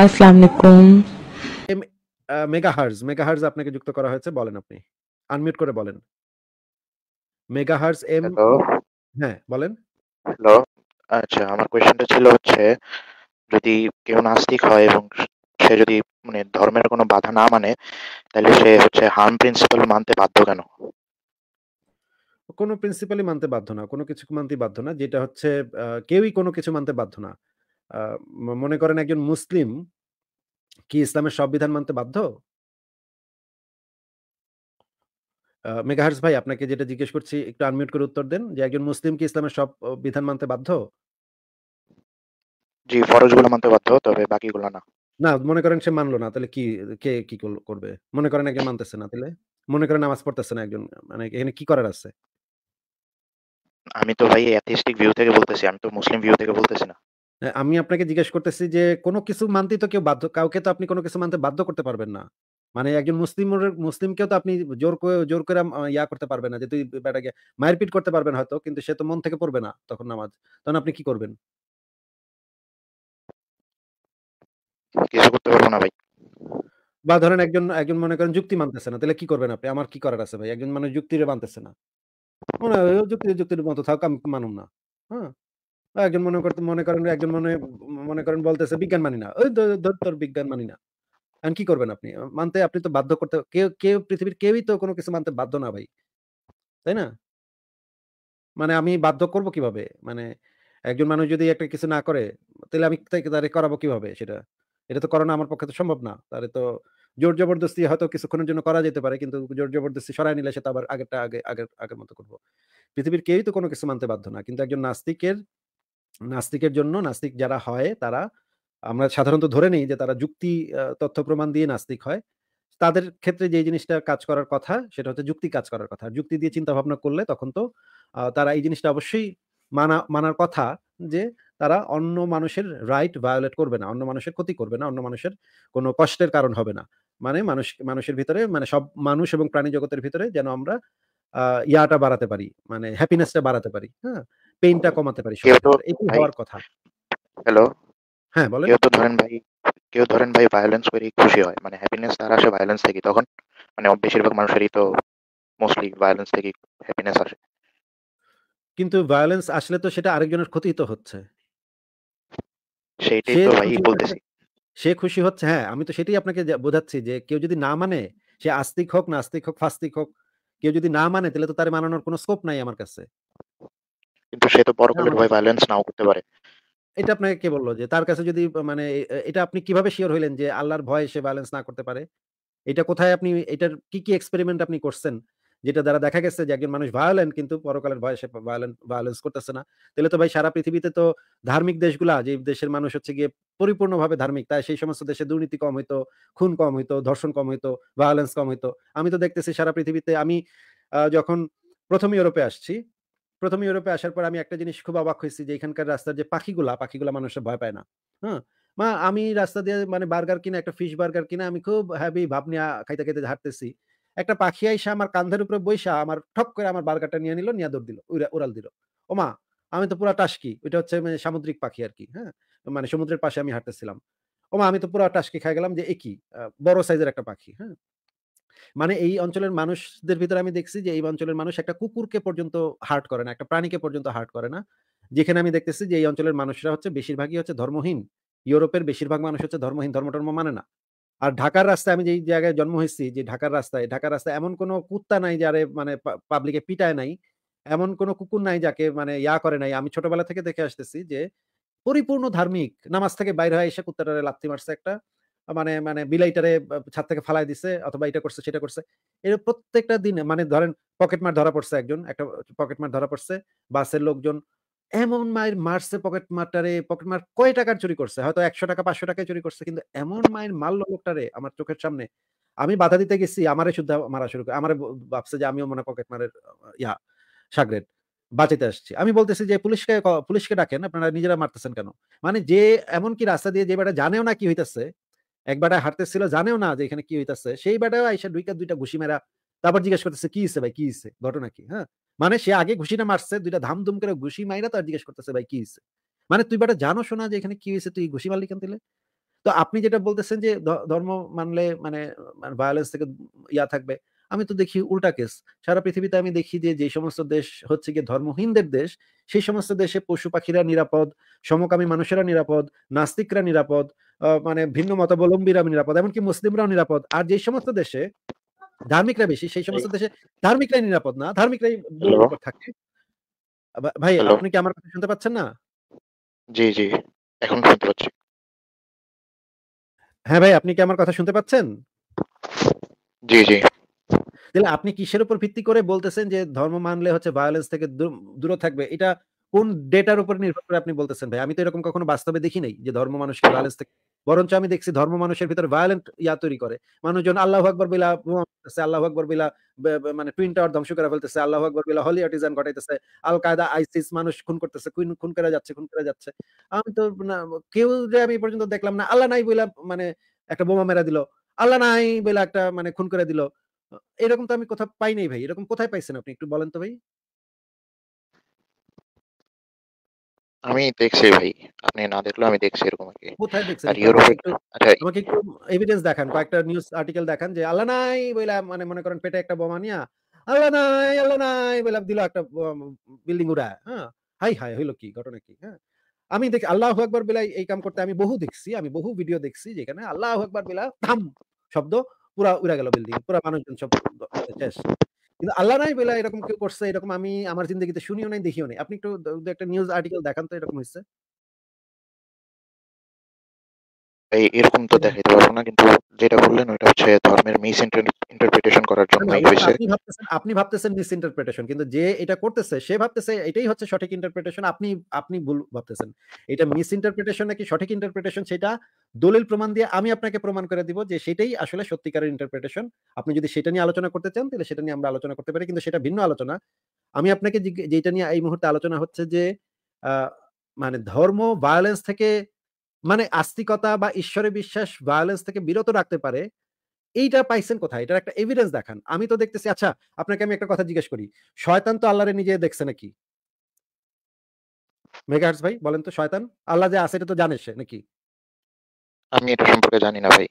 আসসালামু megahertz megahertz আপনাকে যুক্ত করা হয়েছে বলেন আপনি আনমিউট করে বলেন মেগাহার্জ এম হ্যাঁ বলেন হ্যালো আচ্ছা আমার কোয়েশ্চেনটা ছিল হচ্ছে যদি কেউ নাস্তিক হয় এবং সে যদি মানে ধর্মের কোনো বাধা না মানে তাহলে সে হচ্ছে হার্ম প্রিন্সিপাল মানতে বাধ্য কেন কোনো প্রিন্সিপালই মানতে বাধ্য না কোনো কিছু মানতে বাধ্য না যেটা হচ্ছে কেউই কোনো কিছু মানতে বাধ্য না মনে করেন একজন মুসলিম কি ইসলামের সব বিধান মানতে বাধ্য মেগাহার্স ভাই আপনাকে যেটা জিজ্ঞেস করছি একটু আনমিউট করে উত্তর দেন যে একজন মুসলিম কি ইসলামের সব বিধান মানতে বাধ্য জি ফরজগুলো মানতে বাধ্য তবে বাকিগুলো না না মনে করেন সে মানলো না তাহলে কি কে কি করবে মনে করেন একজন মানতেছে না তাহলে মনে করেন নামাজ পড়তেছে না একজন মানে এখানে কি করার আছে আমি তো ভাই অ্যাথিস্টিক ভিউ থেকে বলতেছি আমি তো মুসলিম ভিউ থেকে বলতেছি না আমি আপনাকে জিজ্ঞেস করতেছি যে কোনো কিছু মানতেই তো কেউ বাধ্য কাউকে তো আপনি কোনো কিছু মানতে বাধ্য করতে পারবেন না। মানে একজন মুসলিম মুসলিমকেও তো আপনি জোর করে জোর করে ইয়া করতে পারবেন না যে তুই ব্যাটাকে মারপিট করতে পারবেন হয়তো কিন্তু সে তো মন থেকে পড়বে না তখন নামাজ। তখন আপনি কি করবেন? কিছু করতে পারবো না ভাই। বা ধরেন একজন একজন মনে করেন যুক্তি মানতেছে না। তাহলে কি করবেন আপনি? আমার কি করার আছে ভাই? একজন মানুষ যুক্তিরে মানতেছে না। মনে যুক্তির মতো মত থাক আমি মানুম না। হ্যাঁ? একজন মনে করতে মনে করেন একজন মনে মনে করেন বলতেছে বিজ্ঞান মানি না ওই ধর তোর বিজ্ঞান মানি না এখন কি করবেন আপনি মানতে আপনি তো বাধ্য করতে কেউ কেউ পৃথিবীর কেউই তো কোনো কিছু মানতে বাধ্য না ভাই তাই না মানে আমি বাধ্য করব কিভাবে মানে একজন মানুষ যদি একটা কিছু না করে তাহলে আমি তারে করাবো কিভাবে সেটা এটা তো করানো আমার পক্ষে তো সম্ভব না তাহলে তো জোর জবরদস্তি হয়তো কিছুক্ষণের জন্য করা যেতে পারে কিন্তু জোর জবরদস্তি সরাই নিলে সেটা আবার আগেরটা আগে আগের আগের মতো করবো পৃথিবীর কেউই তো কোনো কিছু মানতে বাধ্য না কিন্তু একজন নাস্তিকের নাস্তিকের জন্য নাস্তিক যারা হয় তারা আমরা সাধারণত ধরে নিই যে তারা যুক্তি তথ্য প্রমাণ দিয়ে নাস্তিক হয় তাদের ক্ষেত্রে যে জিনিসটা কাজ করার কথা সেটা হচ্ছে যুক্তি কাজ করার কথা যুক্তি দিয়ে চিন্তা ভাবনা করলে তখন তো তারা এই জিনিসটা অবশ্যই মানা মানার কথা যে তারা অন্য মানুষের রাইট ভায়োলেট করবে না অন্য মানুষের ক্ষতি করবে না অন্য মানুষের কোনো কষ্টের কারণ হবে না মানে মানুষ মানুষের ভিতরে মানে সব মানুষ এবং প্রাণী জগতের ভিতরে যেন আমরা ইয়াটা বাড়াতে পারি মানে হ্যাপিনেসটা বাড়াতে পারি হ্যাঁ পেইনটা কমাতে পারি এটি হওয়ার কথা হ্যালো হ্যাঁ বলেন কেউ তো ধরেন ভাই কেউ ধরেন ভাই ভায়োলেন্স করে খুশি হয় মানে হ্যাপিনেস তার আসে ভায়োলেন্স থেকে তখন মানে বেশিরভাগ মানুষেরই তো মোস্টলি ভায়োলেন্স থেকে হ্যাপিনেস আসে কিন্তু ভায়োলেন্স আসলে তো সেটা আরেকজনের ক্ষতি তো হচ্ছে সেইটাই তো ভাই বলতেছি সে খুশি হচ্ছে হ্যাঁ আমি তো সেটাই আপনাকে বোঝাচ্ছি যে কেউ যদি না মানে সে আস্তিক হোক নাস্তিক হোক ফাস্তিক হোক কেউ যদি না মানে তাহলে তো তার মানানোর কোনো স্কোপ নাই আমার কাছে কিন্তু সে তো বড় কোনো ভয় ভায়োলেন্স নাও করতে পারে এটা আপনাকে কে বললো যে তার কাছে যদি মানে এটা আপনি কিভাবে শিওর হইলেন যে আল্লাহর ভয়ে সে ভায়োলেন্স না করতে পারে এটা কোথায় আপনি এটার কি কি এক্সপেরিমেন্ট আপনি করছেন যেটা দ্বারা দেখা গেছে যে একজন মানুষ ভায়োলেন্ট কিন্তু পরকালের ভয়ে সে ভায়োলেন্স করতেছে না তাহলে তো ভাই সারা পৃথিবীতে তো ধার্মিক দেশগুলা যে দেশের মানুষ হচ্ছে গিয়ে পরিপূর্ণভাবে ধার্মিক তাই সেই সমস্ত দেশে দুর্নীতি কম হইতো খুন কম হইতো ধর্ষণ কম হইতো ভায়োলেন্স কম হইতো আমি তো দেখতেছি সারা পৃথিবীতে আমি যখন প্রথম ইউরোপে আসছি প্রথম ইউরোপে আসার পর আমি একটা জিনিস খুব অবাক হয়েছি যে এখানকার রাস্তার যে পাখিগুলা পাখিগুলা মানুষের ভয় পায় না হ্যাঁ মা আমি রাস্তা দিয়ে মানে বার্গার কিনে একটা ফিশ বার্গার কিনে আমি খুব হ্যাপি ভাব নিয়ে খাইতে খাইতে হাঁটতেছি একটা পাখি আইসা আমার কান্ধের উপরে বৈশা আমার ঠপ করে আমার বার্গারটা নিয়ে নিল নিয়ে দৌড় দিল উড়াল দিল ও মা আমি তো পুরা টাসকি ওইটা হচ্ছে মানে সামুদ্রিক পাখি আর কি হ্যাঁ মানে সমুদ্রের পাশে আমি হাঁটতেছিলাম ও মা আমি তো পুরো টাসকি খাই গেলাম যে একই বড় সাইজের একটা পাখি হ্যাঁ মানে এই অঞ্চলের মানুষদের ভিতরে আমি দেখছি যে এই অঞ্চলের মানুষ একটা কুকুরকে পর্যন্ত হার্ট করে না একটা প্রাণীকে পর্যন্ত হার্ট করে না যেখানে আমি দেখতেছি যে এই অঞ্চলের মানুষরা হচ্ছে বেশিরভাগই হচ্ছে ধর্মহীন ইউরোপের বেশিরভাগ মানুষ হচ্ছে ধর্মহীন ধর্ম টর্ম মানে না আর ঢাকার রাস্তায় আমি যেই জায়গায় জন্ম হয়েছি যে ঢাকার রাস্তায় ঢাকার রাস্তায় এমন কোনো কুত্তা নাই যারে মানে পাবলিকে পিটায় নাই এমন কোনো কুকুর নাই যাকে মানে ইয়া করে নাই আমি ছোটবেলা থেকে দেখে আসতেছি যে পরিপূর্ণ ধার্মিক নামাজ থেকে বাইরে হয় এসে কুত্তাটারে লাথি মারছে একটা মানে মানে বিলাইটারে ছাদ থেকে ফালাই দিছে অথবা এটা করছে সেটা করছে এর প্রত্যেকটা দিন মানে ধরেন পকেট মার ধরা পড়ছে একজন একটা পকেট মার ধরা পড়ছে বাসের লোকজন এমন মায়ের মারছে পকেট মারটারে পকেট মার কয় টাকার চুরি করছে হয়তো একশো টাকা পাঁচশো টাকায় চুরি করছে কিন্তু এমন মায়ের মারলো লোকটারে আমার চোখের সামনে আমি বাধা দিতে গেছি আমারে শুদ্ধ মারা শুরু করে আমার ভাবছে যে আমিও মনে পকেট মারের ইয়া সাগরেট বাঁচাতে আসছি আমি বলতেছি যে পুলিশকে পুলিশকে ডাকেন আপনারা নিজেরা মারতেছেন কেন মানে যে এমন কি রাস্তা দিয়ে যে বেটা জানেও না কি হইতেছে এক বেটায় হাঁটতেছিল জানেও না যে এখানে কি হইতাছে সেই বেটায় আইসা দুইটা দুইটা ঘুষি মেরা তারপর জিজ্ঞেস করতেছে কি হিসেবে ভাই কি হিসেবে ঘটনা কি হ্যাঁ মানে সে আগে ঘুষিটা মারছে দুইটা ধাম দুম করে ঘুষি মাইরা তার জিজ্ঞেস করতেছে ভাই কি হিসেবে মানে তুই বেটা জানো শোনা যে এখানে কি হয়েছে তুই ঘুষি মারলি কেন দিলে তো আপনি যেটা বলতেছেন যে ধর্ম মানলে মানে ভায়োলেন্স মানে থেকে ইয়া থাকবে আমি তো দেখি উল্টা কেস সারা পৃথিবীতে আমি দেখি যে যে সমস্ত দেশ হচ্ছে গিয়ে ধর্মহীনদের দেশ সেই সমস্ত দেশে পশু পাখিরা নিরাপদ সমকামী মানুষেরা নিরাপদ নাস্তিকরা নিরাপদ মানে ভিন্ন মতাবলম্বীরা নিরাপদ এমনকি মুসলিমরাও নিরাপদ আর যে সমস্ত দেশে ধার্মিকরা বেশি সেই সমস্ত দেশে ধার্মিকরাই নিরাপদ না ধার্মিকরাই থাকে ভাই আপনি কি আমার কথা শুনতে পাচ্ছেন না জি জি এখন শুনতে পাচ্ছি হ্যাঁ ভাই আপনি কি আমার কথা শুনতে পাচ্ছেন জি জি তাহলে আপনি কিসের উপর ভিত্তি করে বলতেছেন যে ধর্ম মানলে হচ্ছে ভায়োলেন্স থেকে দূরে থাকবে এটা কোন ডেটার উপর নির্ভর করে আপনি বলতেছেন ভাই আমি তো এরকম কখনো বাস্তবে দেখি নাই যে ধর্ম মানুষকে ভায়োলেন্স হ্যাঁ। থেকে বরঞ্চ আমি দেখছি ধর্ম মানুষের ভিতরে ভায়োলেন্ট ইয়া তৈরি করে মানুষজন আল্লাহ আকবর বিলা আল্লাহ আকবর বিলা মানে টুইন টাওয়ার ধ্বংস করে ফেলতেছে আল্লাহ আকবর বিলা হলি আর্টিজান ঘটাইতেছে আল কায়দা আইসিস মানুষ খুন করতেছে খুন করা যাচ্ছে খুন করা যাচ্ছে আমি তো কেউ যে আমি পর্যন্ত দেখলাম না আল্লাহ নাই বইলা মানে একটা বোমা মেরা দিল আল্লাহ নাই বলে একটা মানে খুন করে দিল এরকম তো আমি কোথাও পাই নাই ভাই এরকম কোথায় পাইছেন আপনি একটু বলেন তো ভাই আমি দেখছি ভাই আপনি না দেখলো আমি দেখছি এরকম আর কি কোথায় দেখছেন আর ইউরোপে আচ্ছা আমাকে একটু এভিডেন্স দেখান কয়েকটা নিউজ আর্টিকেল দেখান যে আল্লাহ নাই বইলা মানে মনে করেন পেটে একটা বোমা নিয়া আল্লাহ নাই আল্লাহ নাই বইলা দিল একটা বিল্ডিং উড়া হ্যাঁ হাই হাই হইলো কি ঘটনা কি হ্যাঁ আমি দেখি আল্লাহ আকবার বেলা এই কাম করতে আমি বহু দেখছি আমি বহু ভিডিও দেখছি যেখানে আল্লাহ আকবার বেলা থাম শব্দ পুরা উড়া গেল বিল্ডিং পুরা মানুষজন সব শেষ কিন্তু আল্লাহ নাই বেলা এরকম কেউ করছে এরকম আমি আমার জিন্দগিতে শুনিও নাই দেখিও নাই আপনি একটু একটা নিউজ আর্টিকেল দেখান তো এরকম হয়েছে এই এরকম তো দেখাইতে পারবো না কিন্তু যেটা বললেন ওটা হচ্ছে ধর্মের মিস ইন্টারপ্রিটেশন করার জন্য হয়েছে আপনি ভাবতেছেন মিস ইন্টারপ্রিটেশন কিন্তু যে এটা করতেছে সে ভাবতেছে এটাই হচ্ছে সঠিক ইন্টারপ্রিটেশন আপনি আপনি ভুল ভাবতেছেন এটা মিস ইন্টারপ্রিটেশন নাকি সঠিক ইন্টারপ্রিটেশন সেটা দলিল প্রমাণ দিয়ে আমি আপনাকে প্রমাণ করে দিব যে সেটাই আসলে সত্যিকারের ইন্টারপ্রিটেশন আপনি যদি সেটা নিয়ে আলোচনা করতে চান তাহলে সেটা নিয়ে আমরা আলোচনা করতে পারি কিন্তু সেটা ভিন্ন আলোচনা আমি আপনাকে যেটা নিয়ে এই মুহূর্তে আলোচনা হচ্ছে যে মানে ধর্ম ভায়োলেন্স থেকে মানে আস্তিকতা বা ঈশ্বরে বিশ্বাস ভায়োলেন্স থেকে বিরত রাখতে পারে এইটা পাইছেন কোথায় এটার একটা এভিডেন্স দেখান আমি তো দেখতেছি আচ্ছা আপনাকে আমি একটা কথা জিজ্ঞেস করি শয়তান তো আল্লাহরে নিজে দেখছে নাকি মেগাহার্স ভাই বলেন তো শয়তান আল্লাহ যে আছে এটা তো জানে সে নাকি আমি এটা সম্পর্কে জানি না ভাই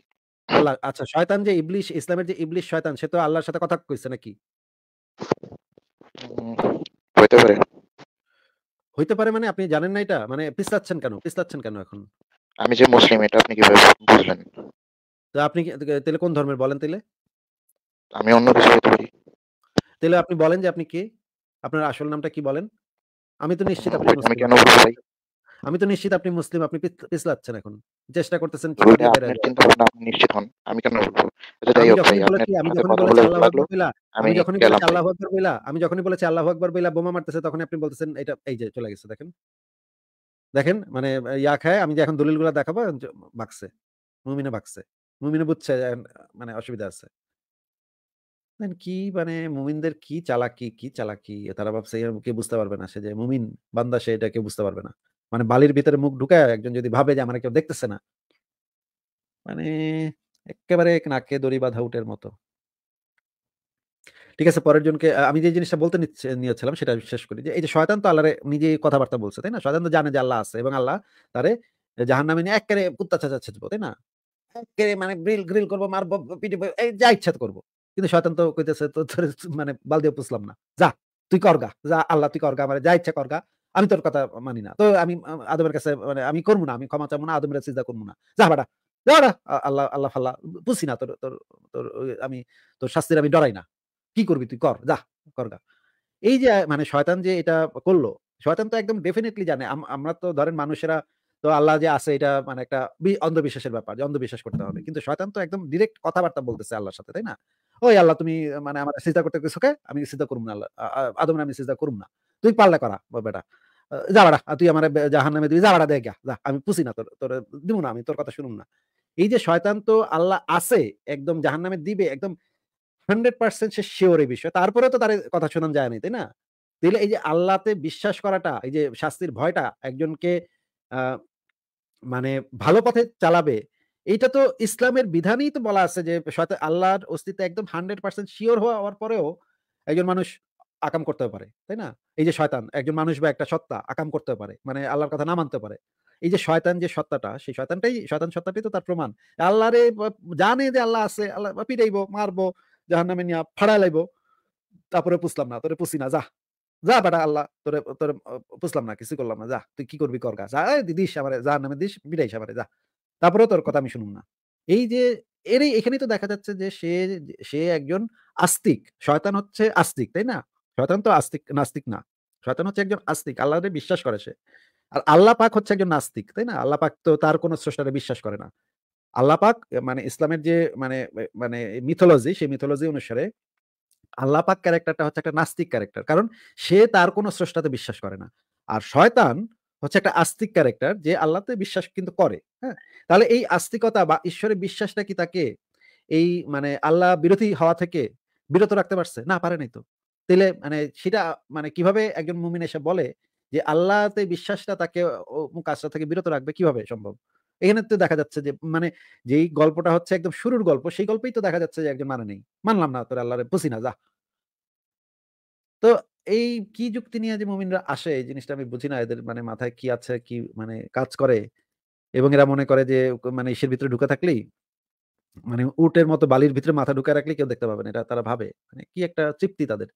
আল্লাহ আচ্ছা শয়তান যে ইবলিশ ইসলামের যে ইবলিশ শয়তান সে তো আল্লাহর সাথে কথা কইছে নাকি হইতে পারে হইতে পারে মানে আপনি জানেন না এটা মানে পিছলাচ্ছেন কেন পিছলাচ্ছেন কেন এখন আমি যে মুসলিম এটা আপনি কিভাবে বুঝলেন তো আপনি তাহলে কোন ধর্মের বলেন তাহলে আমি অন্য কিছু হতে পারি তাহলে আপনি বলেন যে আপনি কে আপনার আসল নামটা কি বলেন আমি তো নিশ্চিত আপনি মুসলিম আমি তো নিশ্চিত আপনি মুসলিম আপনি পিছলাচ্ছেন এখন চেষ্টা করতেছেন চিন্তা ভাবনা আপনি নিশ্চিত হন আমি কেন বলবো আচ্ছা, যাই হোক ভাই আমি যখনই বলেছি আল্লাহু আকবার বইলা আমি যখনই বলেছি আল্লাহু আকবার বইলা বোমা মারতেছে তখন আপনি বলতেছেন এটা এই যে চলে গেছে দেখেন দেখেন মানে ইয়া খায় আমি যে এখন দলিলগুলো দেখাবো বাকছে মুমিনে বাকছে মুমিনে বুঝছে মানে অসুবিধা আছে কি মানে মুমিনদের কি চালাকি কি চালাকি তারা ভাবছে কে বুঝতে পারবে না সে যে মুমিন বান্দা সে এটা কেউ বুঝতে পারবে না মানে বালির ভিতরে মুখ ঢুকায় একজন যদি ভাবে যে আমার কেউ দেখতেছে না মানে একেবারে নাকে দড়ি বাঁধা উটের মতো ঠিক আছে পরের জনকে আমি যে জিনিসটা বলতে নিয়েছিলাম সেটা বিশ্বাস করি যে এই যে শয়তান তো আল্লাহরে নিজেই কথাবার্তা বলছে তাই না শয়তান তো জানে যে আল্লাহ আছে এবং আল্লাহ তারে জাহান নামে নিয়ে একেবারে কুত্তা চাচাচ্ছে তাই না একেবারে মানে গ্রিল গ্রিল করবো মারবো পিটিবো এই যা ইচ্ছা করবো কিন্তু শয়তান তো কইতেছে তো মানে বাল দিয়ে পুষলাম না যা তুই করগা যা আল্লাহ তুই করগা মানে যা ইচ্ছা করগা আমি তোর কথা মানি না তো আমি আদমের কাছে মানে আমি করবো না আমি ক্ষমা চাবো না আদমের চিন্তা করবো না যা বাটা যা বাটা আল্লাহ আল্লাহ ফাল্লাহ বুঝছি না তোর তোর তোর আমি তোর শাস্তির আমি ডরাই না কি করবি তুই কর যা কর গা এই যে মানে শয়তান যে এটা করলো শয়তান তো একদম ডেফিনেটলি জানে আমরা তো ধরেন মানুষেরা তো আল্লাহ যে আছে এটা মানে একটা অন্ধবিশ্বাসের ব্যাপার যে অন্ধবিশ্বাস করতে হবে কিন্তু শয়তান তো একদম ডিরেক্ট কথাবার্তা বলতেছে আল্লাহর সাথে তাই না ওই আল্লাহ তুমি মানে আমার সিজদা করতে কিছু কে আমি সিজদা করুম না আল্লাহ আদম আমি সিজদা করুম না তুই পাল্লা করা বেটা যাবাড়া তুই আমার জাহান নামে দিবি যাবাড়া দেখ যা আমি পুষি না তোর তোর দিব না আমি তোর কথা শুনুম না এই যে শয়তান তো আল্লাহ আছে একদম জাহান নামে দিবে একদম হান্ড্রেড পার্সেন্ট সে শিওর এই বিষয় তারপরে তো তার কথা শোনান যায় না তাই না তাহলে এই যে আল্লাহতে বিশ্বাস করাটা এই যে শাস্তির ভয়টা একজনকে মানে ভালো পথে চালাবে এটা তো ইসলামের বিধানেই তো বলা আছে যে আল্লাহর অস্তিত্ব একদম হান্ড্রেড পার্সেন্ট শিওর হওয়ার পরেও একজন মানুষ আকাম করতে পারে তাই না এই যে শয়তান একজন মানুষ বা একটা সত্তা আকাম করতে পারে মানে আল্লাহর কথা না মানতে পারে এই যে শয়তান যে সত্তাটা সেই শয়তানটাই শয়তান সত্তাটাই তো তার প্রমাণ আল্লাহ রে জানে যে আল্লাহ আছে আল্লাহ পিটাইব মারবো নামে নিয়ে ফাড়া লাইবো তারপরে পুষলাম না তোরে পুষি না যা যা বেটা আল্লাহ তোরে তোরে পুষলাম না কিছু করলাম না যা তুই কি করবি কর গা যা দিস আমারে নামে দিস পিটাইস আমারে যা তারপরেও তোর কথা আমি শুনুন না এই যে এর এখানেই তো দেখা যাচ্ছে যে সে সে একজন আস্তিক শয়তান হচ্ছে আস্তিক তাই না শয়তান তো আস্তিক নাস্তিক না শয়তান হচ্ছে একজন আস্তিক আল্লাহ বিশ্বাস করে সে আর আল্লাহ পাক হচ্ছে একজন নাস্তিক তাই না আল্লাহ পাক তো তার কোনো স্রষ্টারে বিশ্বাস করে না আল্লাহ পাক মানে ইসলামের যে মানে মানে মিথোলজি সেই মিথোলজি অনুসারে আল্লাহ পাক ক্যারেক্টারটা হচ্ছে একটা নাস্তিক ক্যারেক্টার কারণ সে তার কোনো স্রষ্টাতে বিশ্বাস করে না আর শয়তান হচ্ছে একটা আস্তিক ক্যারেক্টার যে আল্লাহতে বিশ্বাস কিন্তু করে হ্যাঁ তাহলে এই আস্তিকতা বা ঈশ্বরের বিশ্বাসটা কি তাকে এই মানে আল্লাহ বিরোধী হওয়া থেকে বিরত রাখতে পারছে না পারে নাই তো তাহলে মানে সেটা মানে কিভাবে একজন মুমিন এসে বলে যে আল্লাহতে বিশ্বাসটা তাকে কাজটা থেকে বিরত রাখবে কিভাবে সম্ভব এখানে তো দেখা যাচ্ছে যে মানে যেই গল্পটা হচ্ছে একদম শুরুর গল্প সেই গল্পেই তো দেখা যাচ্ছে যে একজন মানে নেই মানলাম না তোর আল্লাহরে বুঝি না যা তো এই কি যুক্তি নিয়ে যে মুমিনরা আসে এই জিনিসটা আমি বুঝি না এদের মানে মাথায় কি আছে কি মানে কাজ করে এবং এরা মনে করে যে মানে ইসের ভিতরে ঢুকে থাকলেই মানে উটের মতো বালির ভিতরে মাথা ঢুকে রাখলে কেউ দেখতে পাবে না এটা তারা ভাবে মানে কি একটা তৃপ্তি তাদের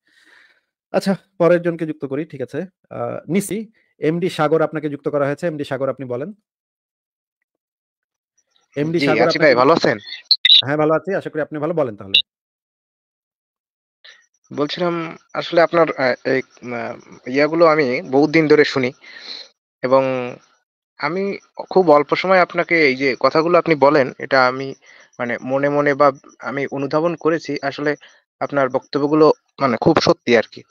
আচ্ছা পরের জনকে যুক্ত করি ঠিক আছে নিসি এমডি সাগর আপনাকে যুক্ত করা হয়েছে এমডি সাগর আপনি বলেন এমডি সাগর ভাই ভালো আছেন হ্যাঁ ভালো আছি আশা করি আপনি ভালো বলেন তাহলে বলছিলাম আসলে আপনার এই ইয়াগুলো আমি বহুত দিন ধরে শুনি এবং আমি খুব অল্প সময় আপনাকে এই যে কথাগুলো আপনি বলেন এটা আমি মানে মনে মনে বা আমি অনুধাবন করেছি আসলে আপনার বক্তব্যগুলো মানে খুব সত্যি আর কি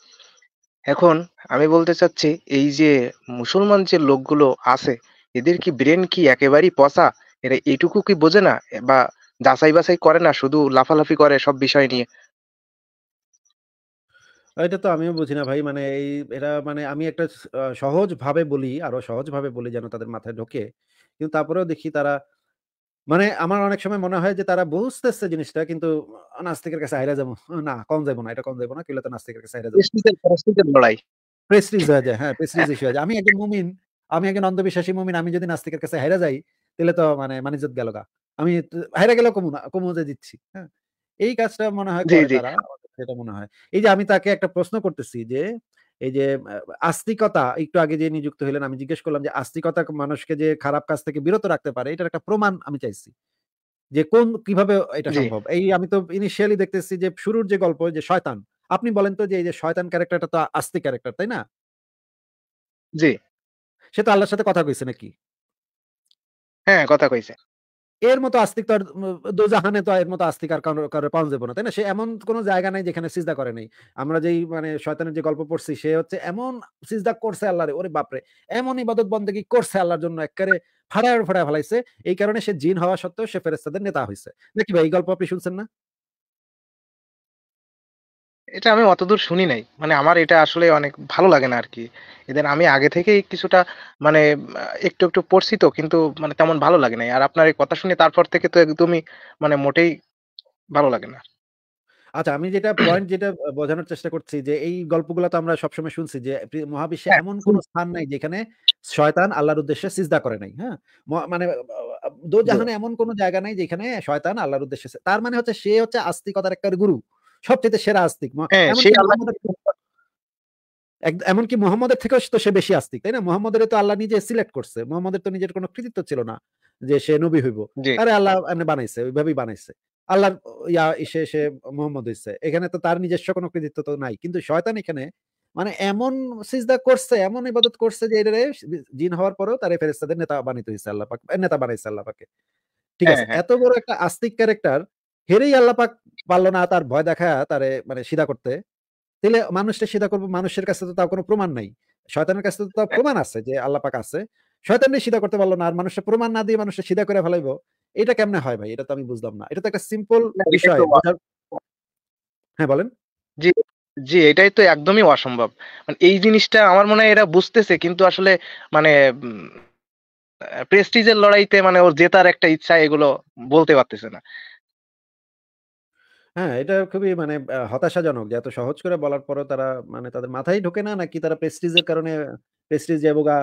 এখন আমি বলতে চাচ্ছি এই যে মুসলমান যে লোকগুলো আছে এদের কি ব্রেন কি একেবারেই পচা এরা এটুকু কি বোঝে না বা যাচাই বাছাই করে না শুধু লাফালাফি করে সব বিষয় নিয়ে এটা তো আমিও বুঝি না ভাই। মানে এই এরা মানে আমি একটা সহজ ভাবে বলি, আরো সহজ ভাবে বলি যেন তাদের মাথায় ঢোকে। কিন্তু তারপরেও দেখি তারা মানে আমার অনেক সময় মনে হয় যে তারা বুঝতেছে জিনিসটা কিন্তু নাস্তিকের কাছে হাইরা যাবো। না কম যাবো না। এটা কম যাবো না। তো নাস্তিকের কাছে হাইরা যাবো। প্রেস্টিজের প্রেস্টিজ হয়ে যায়। হ্যাঁ, প্রেস্টিজ ইস্যু হয়ে যায়। আমি একজন মুমিন, আমি একজন অন্ধবিশ্বাসী মুমিন। আমি যদি নাস্তিকের কাছে হাইরা যাই, তাহলে তো মানে মান-ইজ্জত গেল গা। আমি ত হাইরা গেলেও কমু না, কমু যে দিচ্ছি। হ্যাঁ? এই কাজটা মনে হয় তারা। সেটা মনে হয় এই যে আমি তাকে একটা প্রশ্ন করতেছি যে এই যে আস্তিকতা একটু আগে যে নিযুক্ত হইলেন আমি জিজ্ঞেস করলাম যে আস্তিকতা মানুষকে যে খারাপ কাজ থেকে বিরত রাখতে পারে এটার একটা প্রমাণ আমি চাইছি যে কোন কিভাবে এটা সম্ভব এই আমি তো ইনিশিয়ালি দেখতেছি যে শুরুর যে গল্প যে শয়তান আপনি বলেন তো যে এই যে শয়তান ক্যারেক্টারটা তো আস্তি ক্যারেক্টার তাই না জি সে তো আল্লাহর সাথে কথা কইছে নাকি হ্যাঁ কথা কইছে এর মতো আস্তিক তো আর দোজাহানে তো এর মতো আস্তিক আর কারো পাওয়া যাবে না তাই না সে এমন কোন জায়গা নাই যেখানে সিজদা করে নাই আমরা যেই মানে শয়তানের যে গল্প পড়ছি সে হচ্ছে এমন সিজদা করছে আল্লাহরে ওরে বাপরে এমন ইবাদত বন্দেগি করছে আল্লাহর জন্য একবারে ফাড়ায় ফাড়ায় ফেলাইছে এই কারণে সে জিন হওয়া সত্ত্বেও সে ফেরেস্তাদের নেতা হয়েছে নাকি ভাই এই গল্প আপনি শুনছেন না এটা আমি অতদূর শুনি নাই মানে আমার এটা আসলে অনেক ভালো লাগে না আর কি এদের আমি আগে থেকেই কিছুটা মানে একটু একটু পড়ছি তো কিন্তু মানে তেমন ভালো লাগে নাই আর আপনার এই কথা শুনে তারপর থেকে তো একদমই মানে মোটেই ভালো লাগে না আচ্ছা আমি যেটা পয়েন্ট যেটা বোঝানোর চেষ্টা করছি যে এই গল্পগুলো তো আমরা সবসময় শুনছি যে মহাবিশ্বে হ্যাঁ। এমন কোনো স্থান নাই যেখানে শয়তান আল্লাহর উদ্দেশ্যে সিজদা করে নাই হ্যাঁ মানে জাহানে এমন কোনো জায়গা নাই যেখানে শয়তান আল্লাহর উদ্দেশ্যে তার মানে হচ্ছে সে হচ্ছে আস্তিকতার একটা গুরু সবচেয়ে সেরা আস্তিক হ্যাঁ, এমনকি মোহাম্মদের থেকেও তো সে বেশি আস্তিক তাই না মোহাম্মদের তো আল্লাহ নিজে সিলেক্ট করছে মোহাম্মদের তো নিজের কোনো কৃতিত্ব ছিল না যে সে নবী হইব আরে আল্লাহ বানাইছে ওইভাবেই বানাইছে আল্লাহ ইয়া সে সে মোহাম্মদ হইছে এখানে তো তার নিজস্ব কোনো কৃতিত্ব তো নাই কিন্তু শয়তান এখানে মানে এমন সিজদা করছে এমন ইবাদত করছে যে এটারে জিন হওয়ার পরেও তার ফেরেস্তাদের নেতা বানিত হইছে আল্লাহ পাক নেতা বানাইছে আল্লাহ পাকে ঠিক হ্যাঁ, আছে হ্যাঁ। এত বড় একটা আস্তিক ক্যারেক্টার হেরেই আল্লাপাক পারলো না তার ভয় দেখা তারে মানে সিধা করতে তাহলে মানুষটা সিধা করবো মানুষের কাছে তো তার কোনো প্রমাণ নাই শয়তানের কাছে তো তার হ্যাঁ। প্রমাণ আছে যে আল্লাপাক আছে শয়তান সিধা করতে পারলো না আর মানুষটা প্রমাণ না দিয়ে মানুষটা সিধা করে ফেলাইবো এটা কেমনে হয় ভাই এটা তো আমি বুঝলাম না এটা তো একটা সিম্পল বিষয় হ্যাঁ বলেন জি জি এটাই তো একদমই অসম্ভব মানে এই জিনিসটা আমার মনে হয় এরা বুঝতেছে কিন্তু আসলে মানে প্রেস্টিজের লড়াইতে মানে ওর জেতার একটা ইচ্ছা এগুলো বলতে পারতেছে না হ্যাঁ, এটা খুবই মানে হতাশাজনক যে এত সহজ করে বলার পরে তারা মানে তাদের মাথায় ঢোকে না নাকি তারা প্রেস্টিজ এর কারণে প্রেস্টিজ যাইবোগা,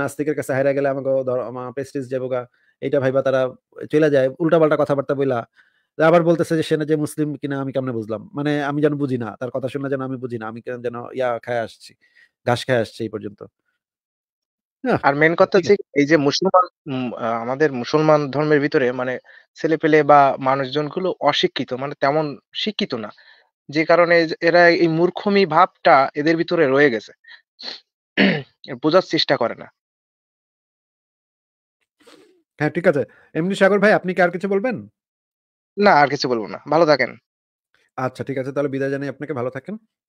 নাস্তিকের কাছে হাইরা গেলে আমাকে ধর আমা প্রেস্টিজ যাইবোগা এটা ভাইবা তারা চলে যায়। উল্টাপাল্টা কথাবার্তা বইলা। আবার বলতেছে যে সেনা যে মুসলিম কিনা আমি কেমনে বুঝলাম? মানে আমি যেন বুঝি না। তার কথা শুনে যেন আমি বুঝি না। আমি কেন যেন ইয়া খায় আসছি। ঘাস খায় আসছি এই পর্যন্ত। হ্যাঁ, আর মেন কথা হচ্ছে এই যে মুসলমান আমাদের মুসলমান ধর্মের ভিতরে মানে ছেলে পেলে বা মানুষজন গুলো অশিক্ষিত মানে তেমন শিক্ষিত না যে কারণে এরা এই মূর্খমি ভাবটা এদের ভিতরে রয়ে গেছে বোঝার চেষ্টা করে না হ্যাঁ, ঠিক আছে। এমনি সাগর ভাই আপনি কি আর কিছু বলবেন? না আর কিছু বলবো না। ভালো থাকেন। আচ্ছা ঠিক আছে। তাহলে বিদায় জানাই আপনাকে। ভালো থাকেন।